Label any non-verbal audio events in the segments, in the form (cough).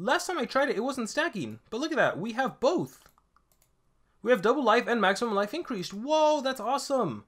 Last time I tried it, it wasn't stacking. But look at that. We have both. We have double life and maximum life increased. Whoa, that's awesome.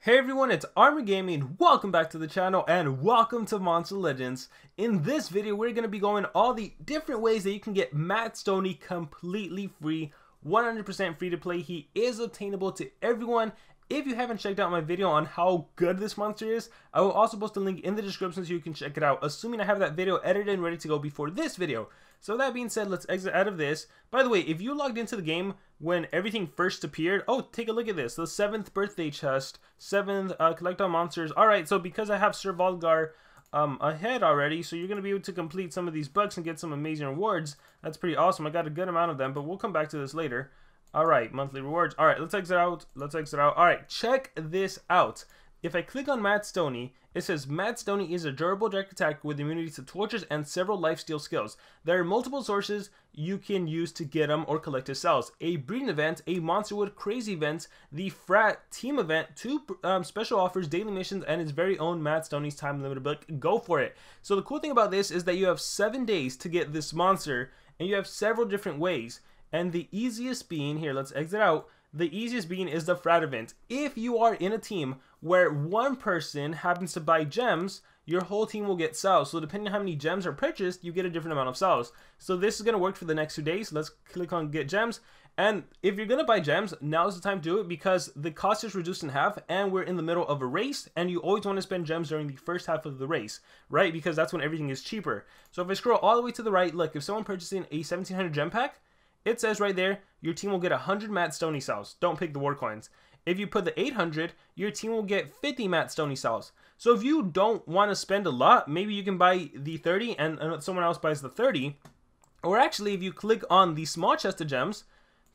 Hey everyone, it's Armor Gaming. Welcome back to the channel and welcome to Monster Legends. In this video, we're going to be going all the different ways that you can get Matt Stoney completely free. 100% free to play. He is obtainable to everyone if you haven't checked out my video on how good this monster is, I will also post a link in the description so you can check it out, assuming I have that video edited and ready to go before this video. So that being said, let's exit out of this. By the way, if you logged into the game when everything first appeared, oh, take a look at this, the 7th birthday chest, 7th, uh, collect all monsters. Alright, so because I have Sir Volgar um, ahead already, so you're going to be able to complete some of these books and get some amazing rewards. That's pretty awesome, I got a good amount of them, but we'll come back to this later. All right, monthly rewards. All right, let's exit out. Let's exit out. All right, check this out. If I click on Matt Stoney, it says Matt Stoney is a durable direct attack with immunity to torches and several lifesteal skills. There are multiple sources you can use to get him or collect his cells. A breeding event, a monsterwood crazy event, the frat team event, two um, special offers, daily missions, and his very own Matt Stoney's time limited book. Go for it. So the cool thing about this is that you have seven days to get this monster, and you have several different ways. And the easiest being, here, let's exit out. The easiest being is the frat event. If you are in a team where one person happens to buy gems, your whole team will get cells. So depending on how many gems are purchased, you get a different amount of cells. So this is going to work for the next two days. Let's click on get gems. And if you're going to buy gems, now is the time to do it because the cost is reduced in half and we're in the middle of a race and you always want to spend gems during the first half of the race, right? Because that's when everything is cheaper. So if I scroll all the way to the right, look, if someone purchasing a 1700 gem pack, it says right there, your team will get 100 Matt Stony cells. Don't pick the war coins. If you put the 800, your team will get 50 Matt Stony cells. So if you don't want to spend a lot, maybe you can buy the 30 and someone else buys the 30. Or actually, if you click on the small chest of gems,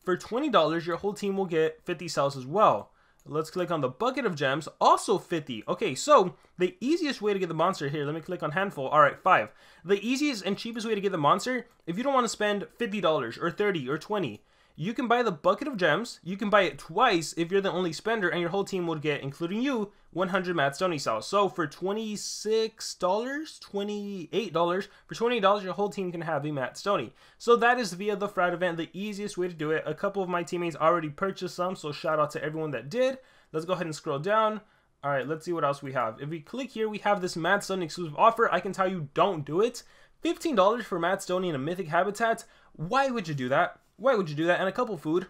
for $20, your whole team will get 50 cells as well. Let's click on the bucket of gems, also 50. Okay, so the easiest way to get the monster here, let me click on handful. All right, five. The easiest and cheapest way to get the monster, if you don't want to spend $50 or 30 or 20, you can buy the bucket of gems. You can buy it twice if you're the only spender, and your whole team would get, including you, 100 Matt Stony cells. So for $26, $28, for $28, your whole team can have a Matt Stony. So that is via the fraud event, the easiest way to do it. A couple of my teammates already purchased some, so shout out to everyone that did. Let's go ahead and scroll down. All right, let's see what else we have. If we click here, we have this Matt Stony exclusive offer. I can tell you, don't do it. $15 for Matt Stony in a Mythic Habitat. Why would you do that? Why would you do that? And a couple food.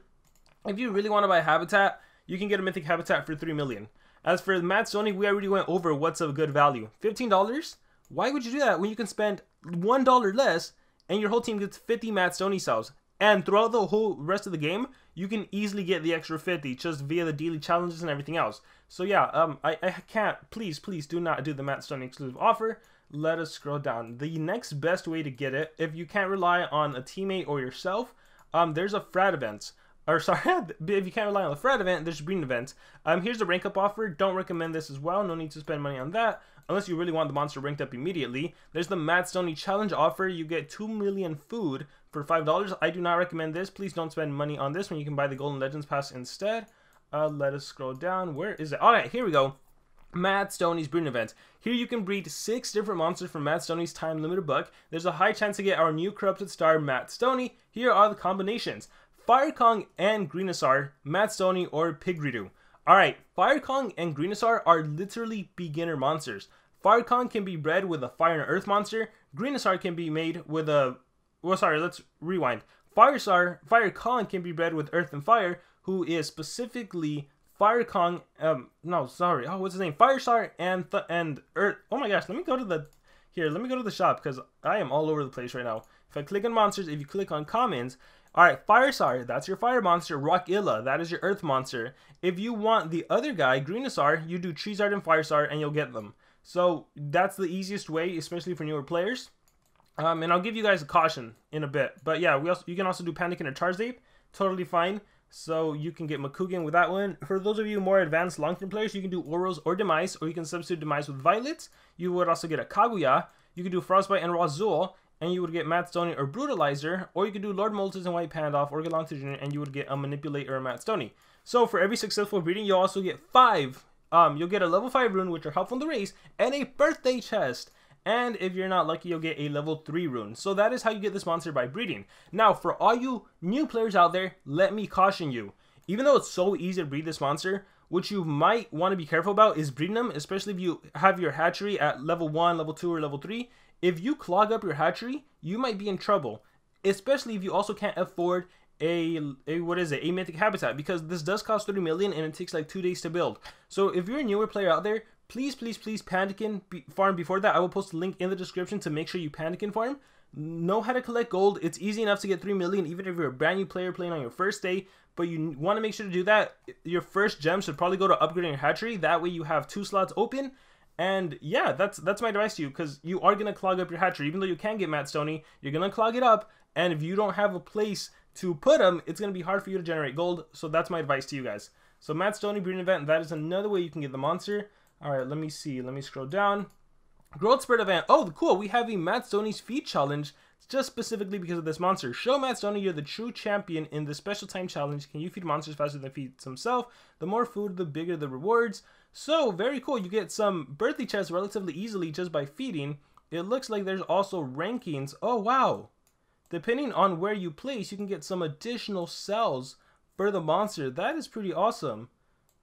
If you really want to buy habitat, you can get a mythic habitat for 3 million. As for the Matt Sony, we already went over what's of good value. $15? Why would you do that when you can spend $1 less and your whole team gets 50 Matt Sony cells? And throughout the whole rest of the game, you can easily get the extra 50 just via the daily challenges and everything else. So yeah, um, I, I can't, please, please do not do the Matt Sony exclusive offer. Let us scroll down. The next best way to get it, if you can't rely on a teammate or yourself, um, there's a frat event. Or (laughs) sorry, if you can't rely on the frat event, there's a breeding event. Um, here's the rank up offer. Don't recommend this as well. No need to spend money on that unless you really want the monster ranked up immediately. There's the Matt Stoney challenge offer. You get 2 million food for $5. I do not recommend this. Please don't spend money on this when you can buy the Golden Legends Pass instead. Uh, let us scroll down. Where is it? All right, here we go. Matt Stoney's Breeding Event. Here you can breed six different monsters from Matt Stoney's time limited book. There's a high chance to get our new corrupted star, Matt Stoney. Here are the combinations. Fire Kong and Greenosaur, Matt Stoney, or Pigredo. Alright, Fire Kong and Greenosaur are literally beginner monsters. Fire Kong can be bred with a Fire and Earth monster. Greenosaur can be made with a... Well, sorry, let's rewind. Firestar, Fire Kong can be bred with Earth and Fire, who is specifically Fire Kong, um, no, sorry, oh, what's his name? Firestar and, Th and Earth, oh my gosh, let me go to the, here, let me go to the shop, because I am all over the place right now. If I click on monsters, if you click on commons, alright, Firestar, that's your fire monster, Rockilla, that is your earth monster. If you want the other guy, Greenasaur, you do Treesard and Firestar, and you'll get them. So, that's the easiest way, especially for newer players. Um, and I'll give you guys a caution in a bit. But yeah, we also, you can also do Panic and a Charzape, totally fine. So you can get Makugan with that one. For those of you more advanced long-term players, you can do Oros or Demise, or you can substitute Demise with Violet. You would also get a Kaguya. You could do Frostbite and Razul, and you would get Matt Stoney or Brutalizer, or you could do Lord Moltres and White Pandoff or Galante Jr., and you would get a Manipulator or Matt Stoney. So for every successful breeding, you'll also get five. Um, you'll get a level 5 rune, which are helpful in the race, and a birthday chest and if you're not lucky, you'll get a level 3 rune. So that is how you get this monster by breeding. Now, for all you new players out there, let me caution you. Even though it's so easy to breed this monster, what you might want to be careful about is breeding them, especially if you have your hatchery at level 1, level 2, or level 3. If you clog up your hatchery, you might be in trouble, especially if you also can't afford a, a what is it, a mythic habitat, because this does cost 30 million and it takes like 2 days to build. So if you're a newer player out there, please, please, please Pandakin farm before that. I will post a link in the description to make sure you Pandakin farm. Know how to collect gold. It's easy enough to get 3 million even if you're a brand new player playing on your first day. But you want to make sure to do that. Your first gem should probably go to upgrading your hatchery. That way you have two slots open. And yeah, that's that's my advice to you because you are going to clog up your hatchery. Even though you can get Matt Stoney, you're going to clog it up. And if you don't have a place to put them, it's going to be hard for you to generate gold. So that's my advice to you guys. So Matt Stoney Breeding Event, that is another way you can get the monster. All right, let me see. Let me scroll down. Growth Spirit Event. Oh, cool. We have the Matt Stoney's Feed Challenge just specifically because of this monster. Show Matt Stoney you're the true champion in the Special Time Challenge. Can you feed monsters faster than feeds himself? The more food, the bigger the rewards. So, very cool. You get some birthday chests relatively easily just by feeding. It looks like there's also rankings. Oh, wow. Depending on where you place, you can get some additional cells for the monster. That is pretty awesome.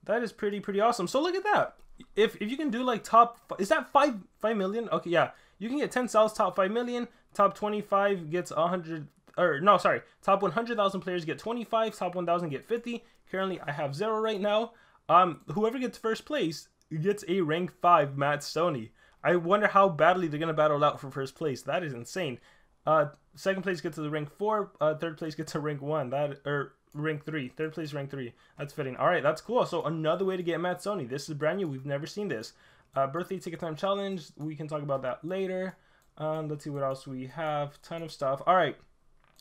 That is pretty, pretty awesome. So look at that if if you can do like top is that five five million? Okay, yeah, you can get ten sales top five million. Top twenty five gets a hundred or no, sorry, top one hundred thousand players get twenty five. Top one thousand get fifty. Currently, I have zero right now. Um, whoever gets first place gets a rank five Matt Sony. I wonder how badly they're gonna battle out for first place. That is insane. Uh, second place gets to the rank four. Uh, third place gets to rank one. That or rank three, third place rank three. That's fitting. All right, that's cool. So another way to get Sony. This is brand new. We've never seen this. Uh, birthday ticket time challenge. We can talk about that later. Um, let's see what else we have. Ton of stuff. All right.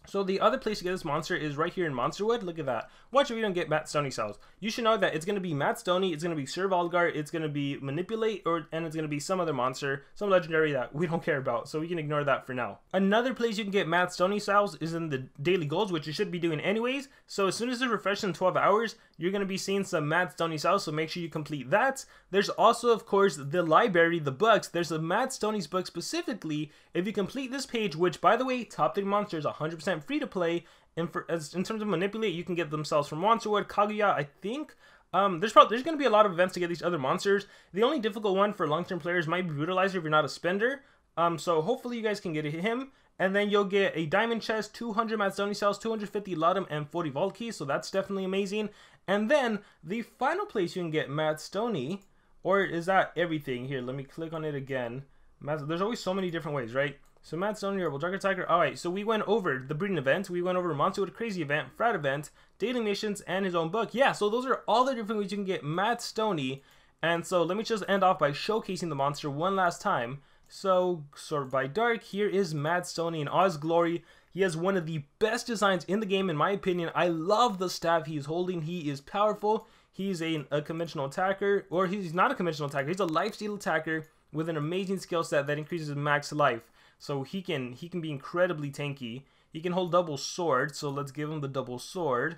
So the other place to get this monster is right here in Monsterwood. Look at that. Watch if you don't get Matt Stoney cells. You should know that it's going to be Matt Stoney, it's going to be Sir Volgar, it's going to be Manipulate, or and it's going to be some other monster, some legendary that we (laughs) don't care about. So we can ignore that for now. Another place you can get Matt Stoney cells is in the Daily Golds, which you should be doing anyways. So as soon as it refreshes in 12 hours, you're going to be seeing some Matt Stoney cells, so make sure you complete that. There's also, of course, the library, the books. There's a Matt Stoney's book specifically. If you complete this page, which, by the way, top 3 monsters, 100% percent free to play. And for as in terms of manipulate, you can get themselves from Monsterwood, Kaguya, I think. Um, there's probably there's going to be a lot of events to get these other monsters. The only difficult one for long-term players might be Brutalizer if you're not a spender. Um, so hopefully you guys can get him. And then you'll get a diamond chest, 200 Mazzoni cells, 250 Laudum, and 40 Vault keys. So that's definitely amazing. And then the final place you can get Matt Stoney, or is that everything? Here, let me click on it again. there's always so many different ways, right? So Matt's unbearable. Drunken Tiger. All right, so we went over the breeding event. We went over Monster with a Crazy event, Frat event, Dating Nations, and his own book. Yeah, so those are all the different ways you can get Matt Stoney. And so let me just end off by showcasing the monster one last time. So sort by dark, here is Matt Stoney in Oz Glory. He has one of the best designs in the game, in my opinion. I love the staff he's holding. He is powerful. He's a, a conventional attacker, or he's not a conventional attacker. He's a lifesteal attacker with an amazing skill set that increases max life. So he can he can be incredibly tanky. He can hold double sword, so let's give him the double sword.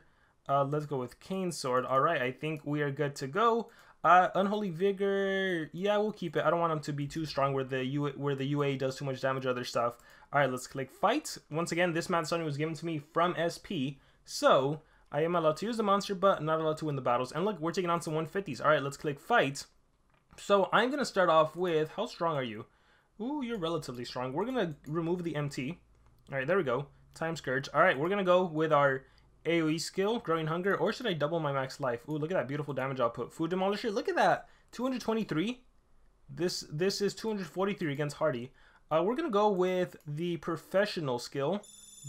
Uh, let's go with cane sword. All right, I think we are good to go. Uh, Unholy Vigor, yeah, we'll keep it. I don't want him to be too strong where the U where the UA does too much damage other stuff. All right, let's click Fight. Once again, this mad Sunny was given to me from SP, so I am allowed to use the monster, but not allowed to win the battles. And look, we're taking on some 150s. All right, let's click Fight. So I'm going to start off with, how strong are you? Ooh, you're relatively strong. We're going to remove the MT. All right, there we go. Time Scourge. All right, we're going to go with our AoE skill, Growing Hunger, or should I double my max life? Ooh, look at that beautiful damage output. Food Demolisher, look at that. 223. This this is 243 against Hardy. Uh, we're going to go with the Professional skill.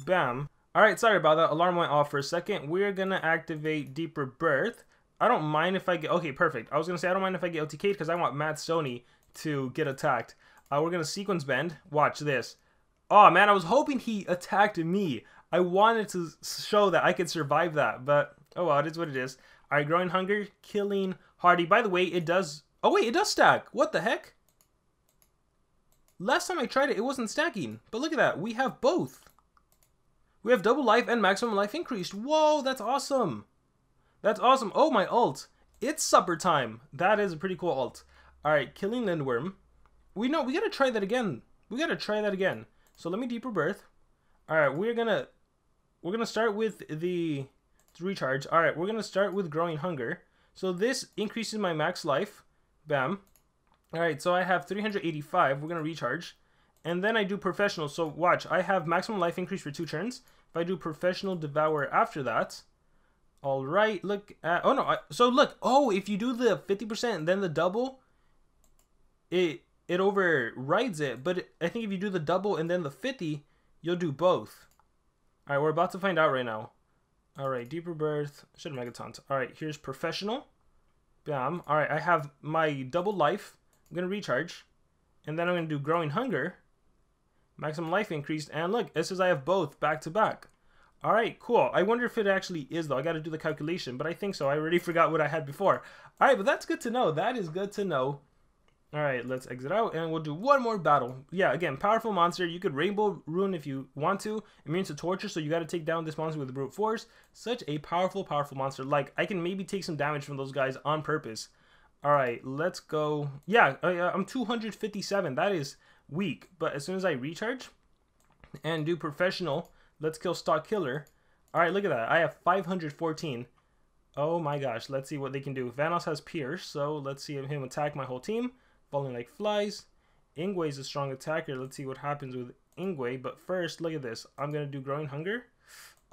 Bam. All right, sorry about that. Alarm went off for a second. We're going to activate Deeper Birth. I don't mind if I get... Okay, perfect. I was going to say I don't mind if I get LTK'd because I want Matt Sony to get attacked. Uh, we're going to sequence bend. Watch this. Oh, man, I was hoping he attacked me. I wanted to show that I could survive that, but oh well, it is what it is. All right, growing hunger, killing Hardy. By the way, it does... Oh, wait, it does stack. What the heck? Last time I tried it, it wasn't stacking. But look at that. We have both. We have double life and maximum life increased. Whoa, that's awesome. That's awesome. Oh, my alt. It's supper time. That is a pretty cool alt. All right, killing Lindworm. We know we gotta try that again. We gotta try that again. So let me deeper birth. All right, we're gonna we're gonna start with the recharge. All right, we're gonna start with growing hunger. So this increases my max life. Bam. All right, so I have 385. We're gonna recharge, and then I do professional. So watch, I have maximum life increase for two turns. If I do professional devour after that, all right. Look at oh no. I, so look. Oh, if you do the 50% then the double, it it overrides it, but I think if you do the double and then the 50, you'll do both. All right, we're about to find out right now. All right, Deeper Birth, should have Megatons. All right, here's Professional. Bam. All right, I have my double life. I'm going to recharge. And then I'm going to do Growing Hunger. Maximum life increased. And look, it says I have both back to back. All right, cool. I wonder if it actually is, though. I got to do the calculation, but I think so. I already (laughs) forgot what I had before. All right, but that's good to know. That is good to know. All right, let's exit out and we'll do one more battle. Yeah, again, powerful monster. You could rainbow rune if you want to. Immune to torture, so you got to take down this monster with brute force. Such a powerful, powerful monster. Like, I can maybe take some damage from those guys on purpose. All right, let's go. Yeah, uh, I'm 257. That is weak. But as soon as I recharge and do professional, let's kill stock killer. All right, look at that. I have 514. Oh my gosh, let's see what they can do. Vanos has Pierce, so let's see him attack my whole team falling like flies. Ingwe is a strong attacker. Let's see what happens with Ingwe. But first, look at this. I'm going to do Growing Hunger.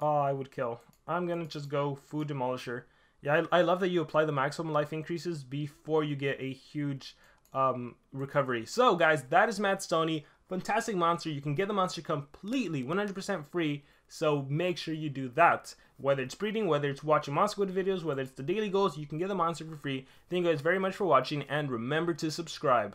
Oh, I would kill. I'm going to just go Food Demolisher. Yeah, I, I, love that you apply the maximum life increases before you get a huge um, recovery. So, guys, that is Matt Stoney. Fantastic monster. You can get the monster completely 100% free so make sure you do that. Whether it's breeding, whether it's watching Moscow videos, whether it's the daily goals, you can get the monster for free. Thank you guys very much for watching and remember to subscribe.